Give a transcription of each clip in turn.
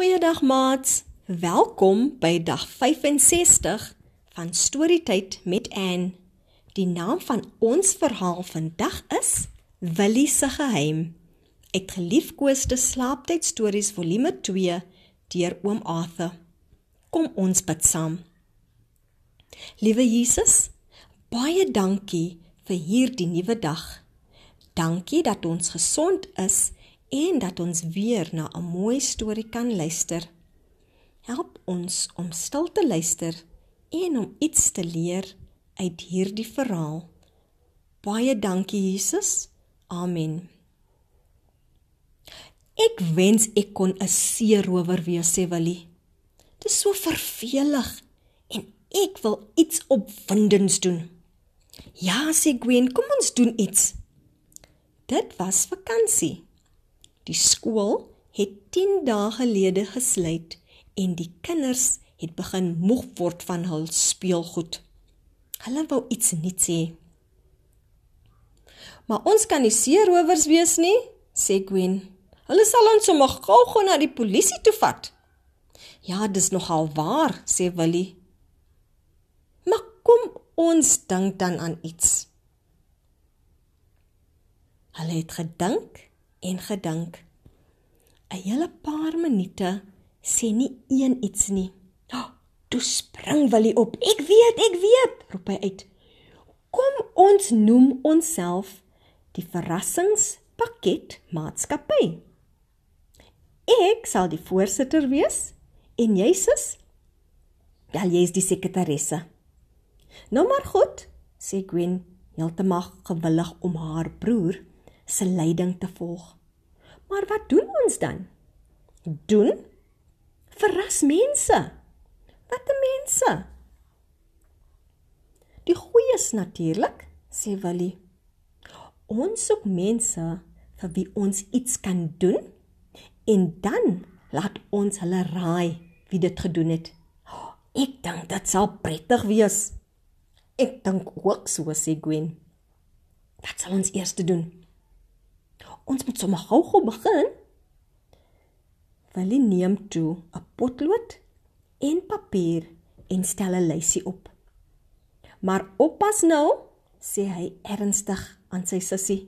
Goeiedag maats. Welkom by dag 65 van Storytyd met Ann. Die naam van ons verhaal vandag is Willie se geheim. Ek gelief koeste slaaptyd stories volume 2 deur oom Arthur. Kom ons bid saam. Liewe Jesus, baie dankie vir hierdie nuwe dag. Dankie dat ons gesond is en dat ons weer na 'n mooi storie kan luister. Help ons om stil te luister en om iets te leer uit hierdie verhaal. Baie dankie Jesus. Amen. Ek wens ek kon 'n seerower wees, sê Willie. Dit is so vervelig en ek wil iets opwindends doen. Ja, sê Gwen, kom ons doen iets. Dit was vakansie. Die skool het 10 dae gelede gesluit en die kinders het begin moeg word van hul speelgoed. Hulle wou iets nuuts hê. Maar ons kan nie seerowers wees nie, sê Gwen. Hulle sal ons sommer gou-gou na die polisie toe vat. Ja, dis nogal waar, sê Willie. Maar kom ons dink dan aan iets. Hulle het gedink en gedink. 'n Hele paar minute sê nie een iets nie. Ah, toe spring Willie op. "Ek weet, ek weet," roep hy uit. "Kom ons noem onsself die verrassingspakket maatskappy. Ek sal die voorsitter wees en jy sis? Ja, jy is die sekretaresse." "Nou maar goed," sê Gwen, heeltemal gewillig om haar broer se leiding te volg. Maar wat doen ons dan? Doen? Verras mense. Wat 'n mense? Die goeie is natuurlik, sê Willie. Ons soek mense vir wie ons iets kan doen en dan laat ons hulle raai wie dit gedoen het. Ek dink dit sal prettig wees. Ek dink ook so, sê Gwen. Wat sal ons eers doen? ons moet sommer gou-gou begin. Wally neem toe 'n potlood en papier en stel 'n lysie op. Maar oppas nou, sê hy ernstig aan sy sussie.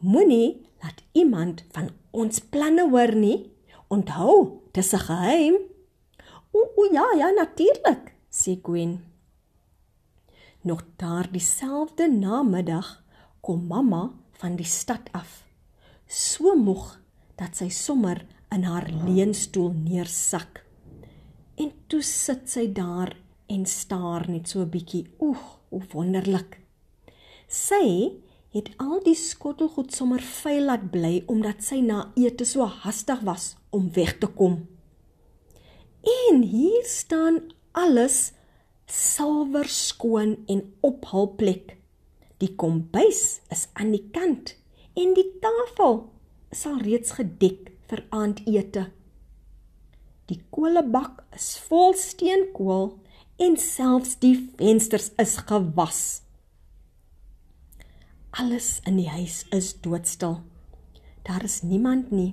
Moenie laat iemand van ons planne hoor nie. Onthou, dis 'n geheim. O, o ja, ja, natuurlik, sê Gwen. Nog daardie selfde namiddag kom mamma van die stad af so moeg dat sy sommer in haar leunstoel neersak. En toe sit sy daar en staar net so 'n bietjie, oeg, hoe wonderlik. Sy het al die skottelgoed sommer veilig laat bly omdat sy na ete so hastig was om weg te kom. En hier staan alles silwer skoon en op hul plek. Die kombuis is aan die kant en die tafel sal reeds gedek vir aandete. Die kolebak is vol steenkool en selfs die vensters is gewas. Alles in die huis is doodstil. Daar is niemand nie.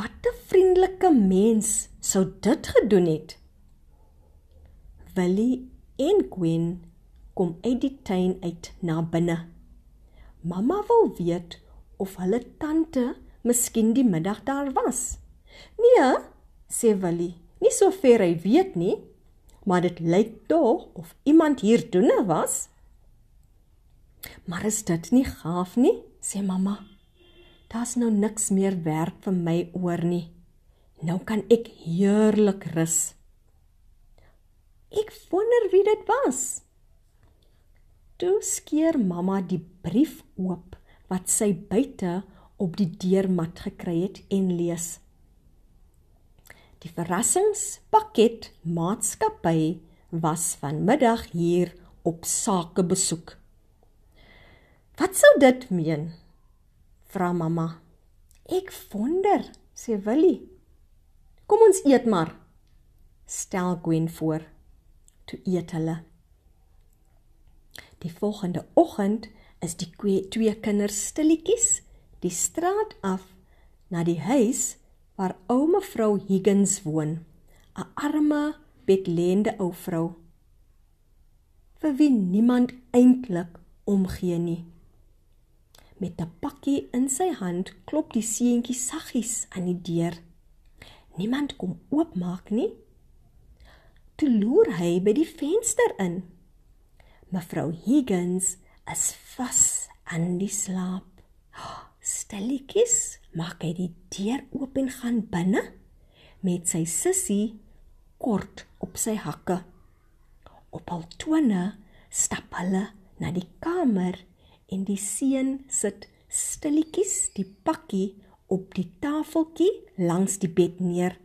Wat 'n vriendelike mens sou dit gedoen het. Willie en Queen kom uit die tuin uit na binne. Mamma wil weet of hulle tante miskien die middag daar was. Nee, sê Willie. Nie so ver hy weet nie, maar dit lyk tog of iemand hier doene was. Maar is dit nie gaaf nie, sê mamma. Daar's nou niks meer werk vir my oor nie. Nou kan ek heerlik rus. Ek wonder wie dit was. Toe skeer mamma die brief oop wat sy buite op die deurmat gekry het en lees. Die verrassingspakket maatskappy was vanmiddag hier op sakebesoek. Wat sou dit meen? vra mamma. Ek wonder, sê Willie. Kom ons eet maar. Stel Gwen voor. Toe eet hulle. Die volgende oggend is die twee kinders stilletjies die straat af na die huis waar ou mevrou Higgins woon, 'n arme, bedlende ou vrou vir wie niemand eintlik omgee nie. Met 'n pakkie in sy hand klop die seentjie saggies aan die deur. Niemand kom oopmaak nie. Toe loer hy by die venster in. Mevrou Higgins is vas aan die slaap. Stilletjies maak hy die deur oop en gaan binne met sy sussie kort op sy hakke. Op al tone stap hulle na die kamer en die seun sit stilletjies die pakkie op die tafeltjie langs die bed neer.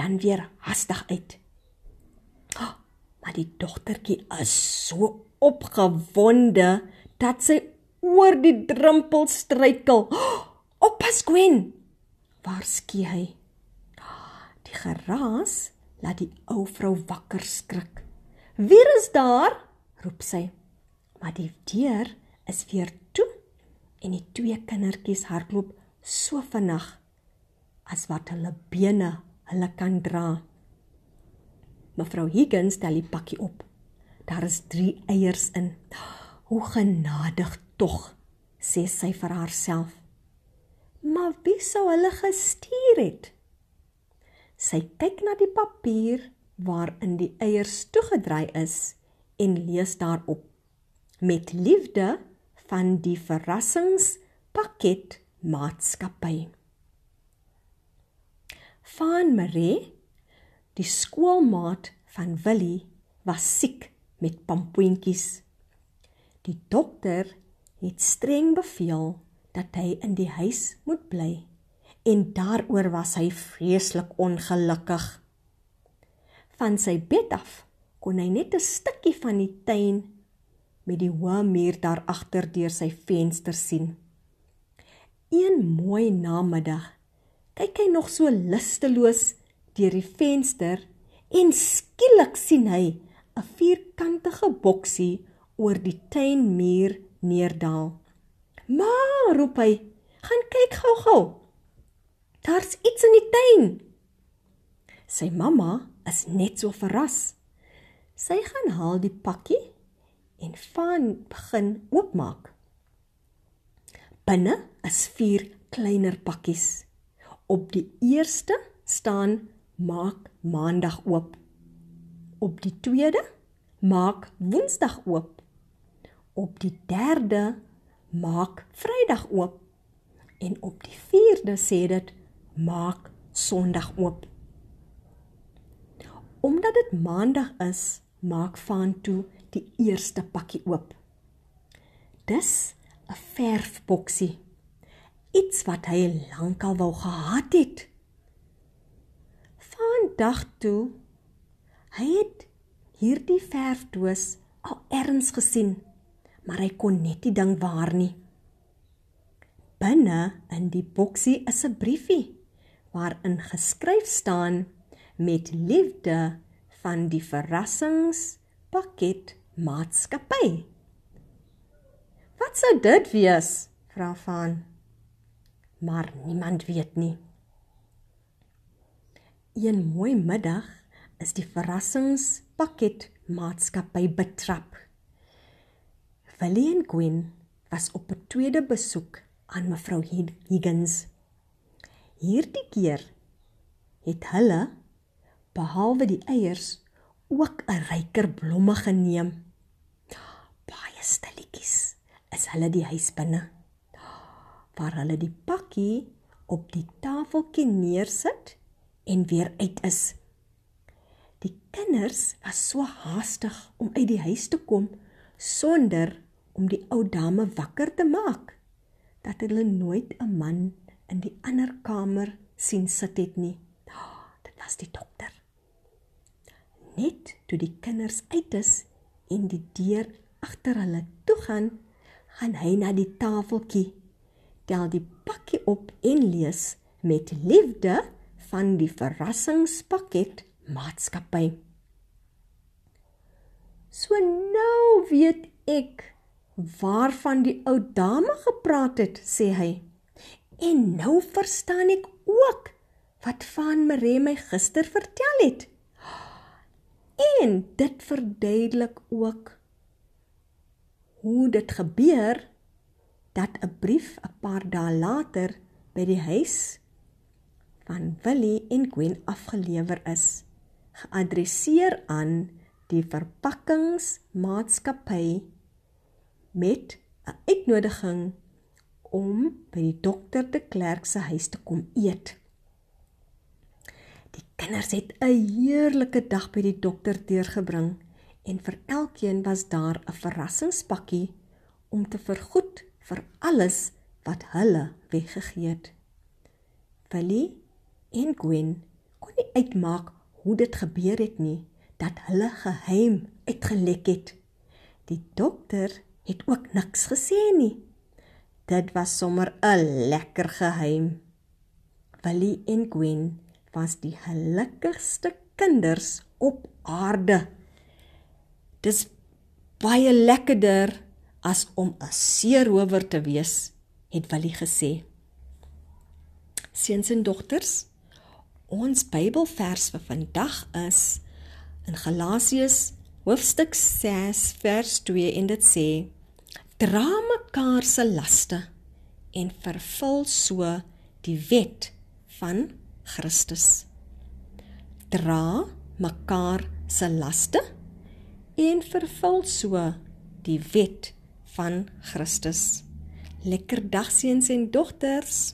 Dan weer hastig uit maar die dogtertjie is so opgewonde dat sy oor die drempel struikel. Oppas Gwen, waarskei hy. Die geraas laat die ou vrou wakker skrik. "Wie is daar?" roep sy. Maar die deur is weer toe en die twee kindertjies hardloop so vinnig as wat hulle bene hulle kan dra. Mevrou Higgins tel die pakkie op. Daar is 3 eiers in. Hoe genadig tog, sê sy vir haarself. Maar wie sou hulle gestuur het? Sy kyk na die papier waarin die eiers toegedraai is en lees daarop: Met liefde van die verrassingspakket maatskappy. Van Marie Die skoolmaat van Willie was siek met pampoentjies. Die dokter het streng beveel dat hy in die huis moet bly en daaroor was hy vreeslik ongelukkig. Van sy bed af kon hy net 'n stukkie van die tuin met die hoë muur daar agter deur sy venster sien. Een mooi namiddag kyk hy nog so lusteloos deur die venster en skielik sien hy 'n vierkantige boksie oor die tuinmuur neerdal. "Ma!" roep hy. "Gaan kyk gou-gou. Daar's iets in die tuin." Sy mamma is net so verras. Sy gaan haal die pakkie en van begin oopmaak. Binne is vier kleiner pakkies. Op die eerste staan maak maandag oop. Op die 2de maak woensdag oop. Op die 3de maak vrydag oop. En op die 4de sê dit maak sonderdag oop. Omdat dit maandag is, maak van toe die eerste pakkie oop. Dis 'n verfboksie. Iets wat hy lankal wou gehad het dag toe hy het hierdie verfdoos al erns gesien, maar hy kon net die ding waar nie. Binne in die boksie is 'n briefie waarin geskryf staan met liefde van die verrassingspakket maatskappy. Wat sou dit wees? vra van. Maar niemand weet nie. Een mooi middag is die verrassingspakket maatskappy betrap. Valien Quinn was op 'n tweede besoek aan mevrou Higgins. Hierdie keer het hulle behalwe die eiers ook 'n ryker blomme geneem. Baie stilletjies is hulle die huis binne. Waar hulle die pakkie op die tafeltjie neersit, en weer uit is. Die kinders was so haastig om uit die huis te kom sonder om die ou dame wakker te maak dat hulle nooit 'n man in die ander kamer sien sit het nie. Oh, dit was die dokter. Net toe die kinders uit is en die deur agter hulle toe gaan, gaan hy na die tafeltjie, tel die pakkie op en lees met liefde van die verrassingspakket maatskappy. So nou weet ek waarvan die ou dame gepraat het, sê hy. En nou verstaan ek ook wat van Mare my gister vertel het. En dit verduidelik ook hoe dit gebeur dat 'n brief 'n paar dae later by die huis van Willie en Gwen afgelewer is, geadresseer aan die verpakkingsmaatskappy met 'n uitnodiging om by die dokter De Klerk se huis te kom eet. Die kinders het 'n heerlike dag by die dokter deurgebring en vir elkeen was daar 'n verrassingspakkie om te vergoed vir alles wat hulle weggegee het. Willie en Gwen kon nie uitmaak hoe dit gebeur het nie dat hulle geheim uitgelek het. Die dokter het ook niks gesê nie. Dit was sommer 'n lekker geheim. Willie en Gwen was die gelukkigste kinders op aarde. Dis baie lekkerder as om 'n seerower te wees, het Willie gesê. Seuns en dogters Ons Bybelvers vir vandag is in Galasiërs hoofstuk 6 vers 2 en dit sê: Dra mekaar se laste en vervul so die wet van Christus. Dra mekaar se laste en vervul so die wet van Christus. Lekker dag seuns en dogters.